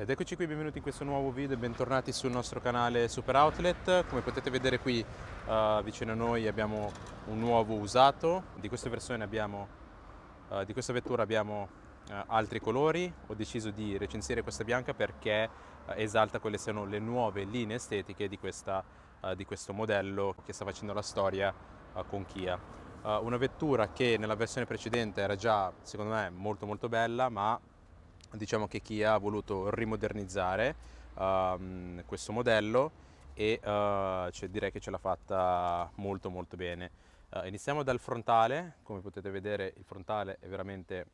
Ed eccoci qui, benvenuti in questo nuovo video e bentornati sul nostro canale Super Outlet. Come potete vedere qui uh, vicino a noi abbiamo un nuovo usato, di, abbiamo, uh, di questa vettura abbiamo uh, altri colori, ho deciso di recensire questa bianca perché esalta quelle che sono le nuove linee estetiche di, questa, di, questo modello che sta facendo la storia con Kia. una vettura che nella versione precedente era già secondo me molto molto bella ma diciamo che Kia ha voluto rimodernizzare um, questo modello e uh, cioè direi che ce l'ha fatta molto molto bene. Uh, iniziamo dal frontale, come potete vedere il frontale è veramente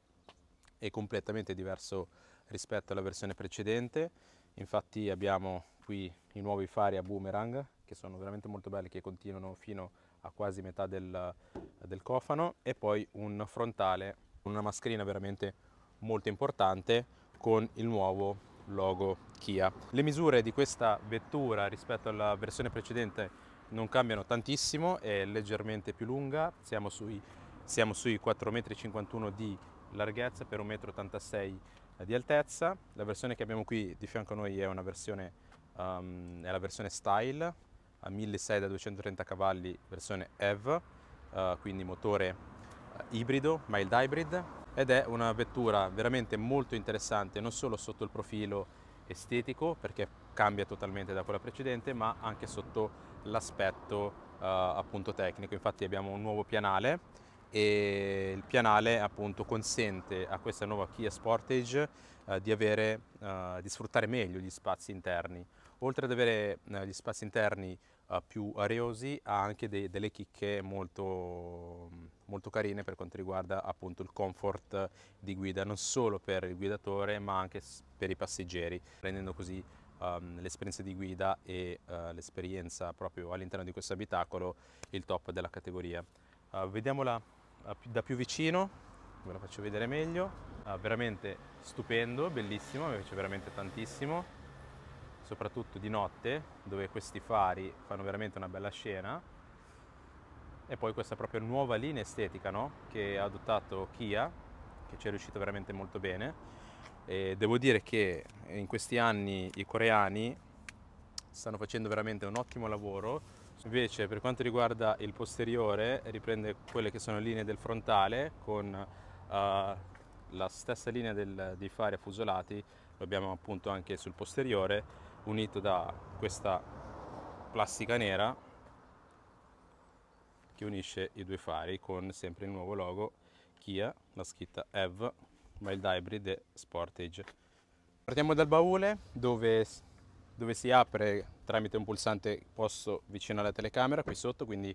è completamente diverso rispetto alla versione precedente, infatti abbiamo qui i nuovi fari a boomerang che sono veramente molto belli che continuano fino a quasi metà del, del cofano e poi un frontale, una mascherina veramente molto importante con il nuovo logo Kia. Le misure di questa vettura rispetto alla versione precedente non cambiano tantissimo, è leggermente più lunga, siamo sui, siamo sui 4,51 m di larghezza per 1,86 m di altezza. La versione che abbiamo qui di fianco a noi è, versione, um, è la versione Style a 1.600 da 230 cavalli, versione EV, uh, quindi motore uh, ibrido, mild hybrid, ed è una vettura veramente molto interessante non solo sotto il profilo estetico perché cambia totalmente da quella precedente ma anche sotto l'aspetto uh, appunto tecnico infatti abbiamo un nuovo pianale e il pianale appunto consente a questa nuova Kia Sportage eh, di, avere, eh, di, sfruttare meglio gli spazi interni. Oltre ad avere eh, gli spazi interni eh, più areosi, ha anche de delle chicche molto, molto, carine per quanto riguarda appunto il comfort di guida, non solo per il guidatore ma anche per i passeggeri, rendendo così um, l'esperienza di guida e uh, l'esperienza proprio all'interno di questo abitacolo il top della categoria. Uh, vediamola da più vicino, ve la faccio vedere meglio, uh, veramente stupendo, bellissimo, mi piace veramente tantissimo soprattutto di notte, dove questi fari fanno veramente una bella scena. E poi questa proprio nuova linea estetica no? che ha adottato Kia, che ci è riuscito veramente molto bene. E devo dire che in questi anni i coreani stanno facendo veramente un ottimo lavoro. Invece per quanto riguarda il posteriore riprende quelle che sono linee del frontale con uh, la stessa linea del, dei fari affusolati, lo abbiamo appunto anche sul posteriore unito da questa plastica nera che unisce i due fari con sempre il nuovo logo Kia, la scritta EV, Wild Hybrid e Sportage. Partiamo dal baule dove, dove si apre tramite un pulsante posso vicino alla telecamera qui sotto, quindi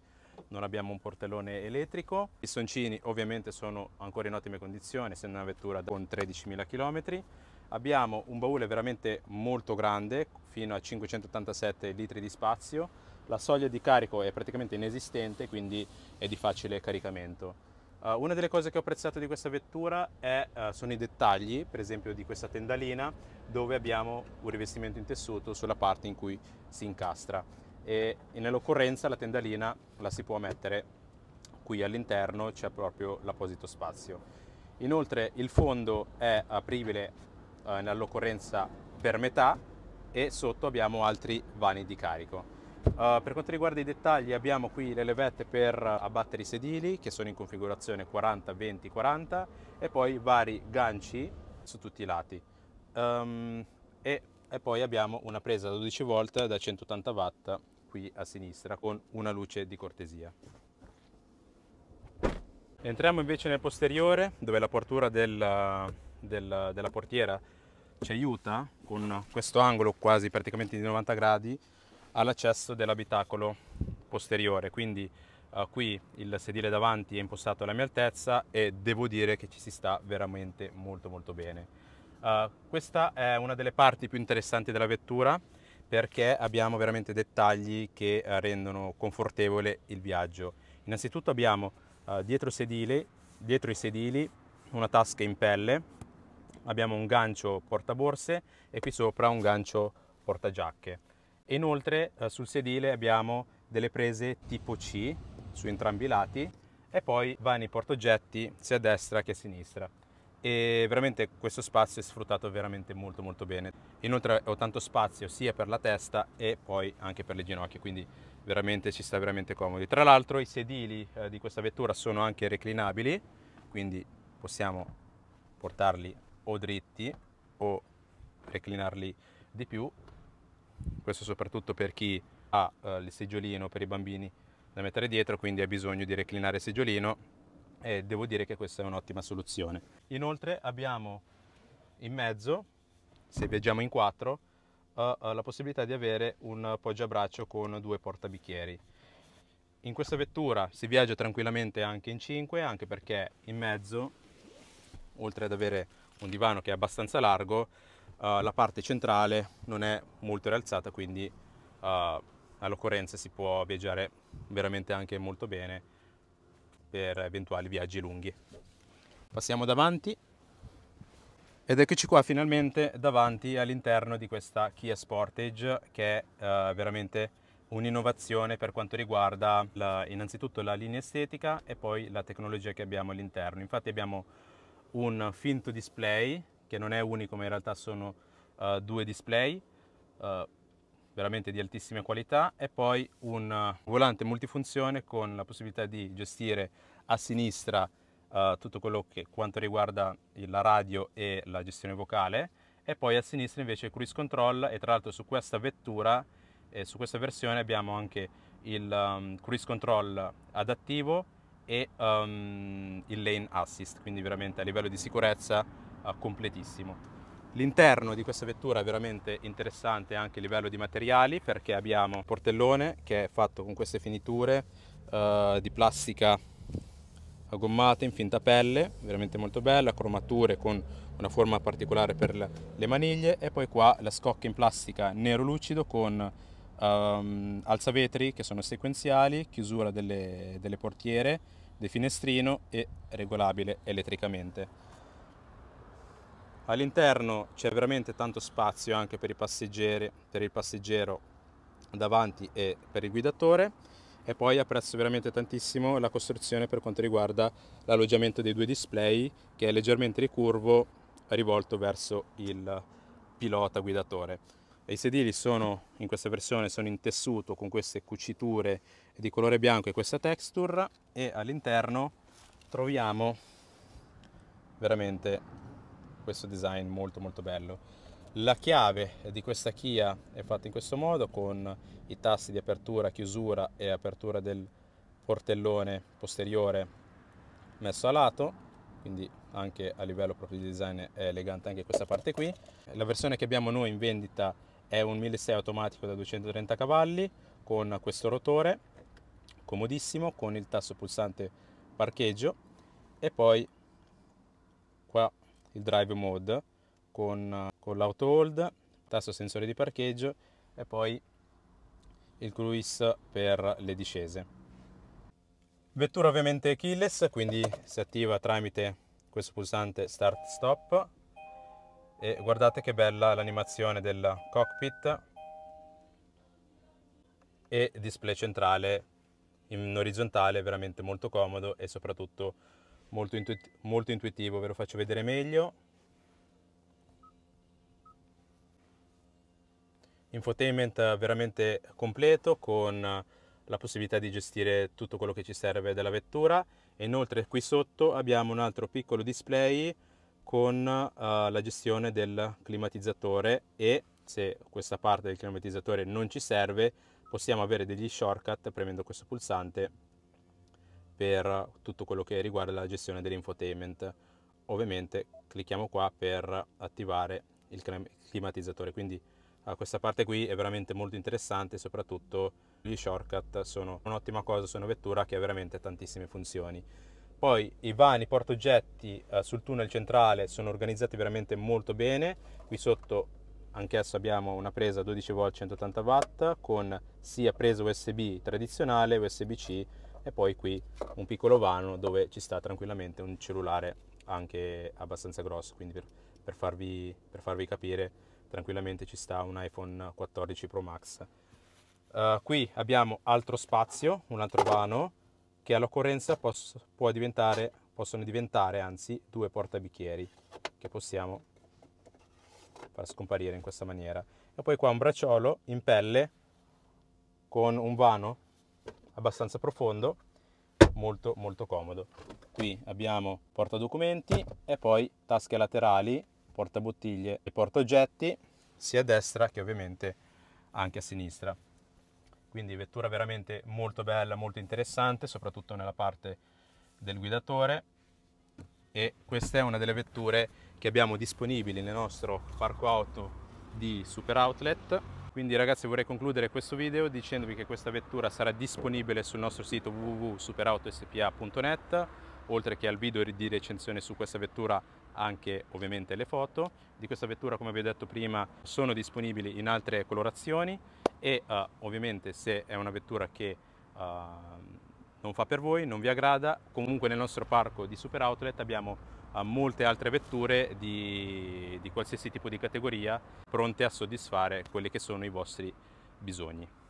non abbiamo un portellone elettrico. I soncini ovviamente sono ancora in ottime condizioni, essendo una vettura con 13.000 km. Abbiamo un baule veramente molto grande, fino a 587 litri di spazio, la soglia di carico è praticamente inesistente, quindi è di facile caricamento. Uh, una delle cose che ho apprezzato di questa vettura è, uh, sono i dettagli, per esempio di questa tendalina, dove abbiamo un rivestimento in tessuto sulla parte in cui si incastra. E, e nell'occorrenza la tendalina la si può mettere qui all'interno, c'è proprio l'apposito spazio. Inoltre il fondo è apribile eh, nell'occorrenza per metà e sotto abbiamo altri vani di carico. Uh, per quanto riguarda i dettagli abbiamo qui le levette per abbattere i sedili che sono in configurazione 40, 20, 40 e poi vari ganci su tutti i lati. Um, e, e, poi abbiamo una presa da 12 volt da 180 watt qui a sinistra con una luce di cortesia. Entriamo invece nel posteriore dove la portura del, del, della portiera ci aiuta con questo angolo quasi praticamente di 90 gradi all'accesso dell'abitacolo posteriore. Quindi uh, qui il sedile davanti è impostato alla mia altezza e devo dire che ci si sta veramente molto molto bene. Uh, questa è una delle parti più interessanti della vettura perché abbiamo veramente dettagli che eh, rendono confortevole il viaggio. Innanzitutto abbiamo dietro, sedili, dietro i sedili una tasca in pelle abbiamo un gancio portaborse e qui sopra un gancio portagiacche. Inoltre eh, sul sedile abbiamo delle prese tipo C su entrambi i lati e poi vani portoggetti sia a destra che a sinistra e veramente questo spazio è sfruttato veramente molto molto bene inoltre ho tanto spazio sia per la testa e poi anche per le ginocchia quindi veramente ci sta veramente comodi tra l'altro i sedili eh, di questa vettura sono anche reclinabili quindi possiamo portarli o dritti o reclinarli di più. Questo soprattutto per chi ha eh, il seggiolino per i bambini da mettere dietro, quindi ha bisogno di reclinare il seggiolino e devo dire che questa è un'ottima soluzione. Inoltre abbiamo in mezzo, se viaggiamo in quattro, eh, eh la possibilità di avere un poggiabraccio con due portabicchieri. In questa vettura si viaggia tranquillamente anche in 5, anche perché in mezzo, oltre ad avere un divano che è abbastanza largo, uh, la parte centrale non è molto rialzata, quindi uh, all'occorrenza si può viaggiare veramente anche molto bene per eventuali viaggi lunghi. Passiamo davanti ed eccoci qua finalmente davanti all'interno di questa Kia Sportage che è uh, veramente un'innovazione per quanto riguarda la, innanzitutto la linea estetica e poi la tecnologia che abbiamo all'interno. Infatti abbiamo un finto display che non è unico ma in realtà sono uh, due display uh, veramente di altissima qualità e poi un eh, volante multifunzione con la possibilità di gestire a sinistra uh, tutto quello che quanto riguarda la radio e la gestione vocale e poi a sinistra invece il cruise control e tra l'altro su questa vettura e su questa versione abbiamo anche il um, cruise control adattivo e um, il lane assist, quindi veramente a livello di sicurezza uh, completissimo. L'interno di questa vettura è veramente interessante anche a livello di materiali perché abbiamo un portellone che è fatto con queste finiture uh, di plastica gommata in finta pelle, veramente molto bella, cromature con una forma particolare per le maniglie e poi qua la scocca in plastica nero lucido con um, alzavetri che sono sequenziali, chiusura delle, delle portiere, del finestrino e regolabile elettricamente. All'interno c'è veramente tanto spazio anche per, per il passeggero davanti e per il guidatore e poi apprezzo veramente tantissimo la costruzione per quanto riguarda l'alloggiamento dei due display che è leggermente ricurvo rivolto verso il pilota guidatore. I sedili sono, in questa versione sono in tessuto con queste cuciture di colore bianco e questa texture e all'interno troviamo veramente questo design molto molto bello. La chiave di questa Kia è fatta in questo modo con i tasti di apertura, chiusura e apertura del portellone posteriore messo a lato, quindi anche a livello proprio di design è elegante anche questa parte qui. La versione che abbiamo noi in vendita è un 1.6 automatico da 230 cavalli con questo rotore comodissimo con il tasto pulsante parcheggio e poi qua il drive mode con, con l'auto hold, tasto sensore di parcheggio e poi il cruise per le discese. Vettura ovviamente keyless, quindi si attiva tramite questo pulsante start stop e guardate che bella l'animazione del cockpit e display centrale in orizzontale veramente molto comodo e soprattutto molto, intuit molto intuitivo ve lo faccio vedere meglio infotainment veramente completo con la possibilità di gestire tutto quello che ci serve della vettura e inoltre qui sotto abbiamo un altro piccolo display con uh, la gestione del climatizzatore e se questa parte del climatizzatore non ci serve possiamo avere degli shortcut premendo questo pulsante per tutto quello che riguarda la gestione dell'infotainment. Ovviamente clicchiamo qua per attivare il climatizzatore, quindi uh, questa parte qui è veramente molto interessante, soprattutto gli shortcut sono un'ottima cosa su una vettura che ha veramente tantissime funzioni. Poi i vani portoggetti eh, sul tunnel centrale sono organizzati veramente molto bene. Qui sotto anch'esso abbiamo una presa 12V 180 W con sia presa USB tradizionale, USB-C e poi qui un piccolo vano dove ci sta tranquillamente un cellulare anche abbastanza grosso, quindi per, per, farvi, per farvi capire tranquillamente ci sta un iPhone 14 Pro Max. Uh, qui abbiamo altro spazio, un altro vano che all'occorrenza poss- diventare, possono diventare anzi due portabicchieri che possiamo far scomparire in questa maniera. E poi qua un bracciolo in pelle con un vano abbastanza profondo, molto molto comodo. Qui abbiamo porta documenti e poi tasche laterali, porta bottiglie e porta oggetti sia a destra che ovviamente anche a sinistra quindi vettura veramente molto bella, molto interessante, soprattutto nella parte del guidatore e questa è una delle vetture che abbiamo disponibili nel nostro parco auto di Super Outlet. Quindi ragazzi vorrei concludere questo video dicendovi che questa vettura sarà disponibile sul nostro sito www.superautospa.net oltre che al video di recensione su questa vettura anche ovviamente le foto di questa vettura come vi ho detto prima sono disponibili in altre colorazioni e uh, ovviamente se è una vettura che uh, non fa per voi, non vi aggrada, comunque nel nostro parco di super outlet abbiamo eh, molte altre vetture di, di qualsiasi tipo di categoria pronte a soddisfare quelli che sono i vostri bisogni.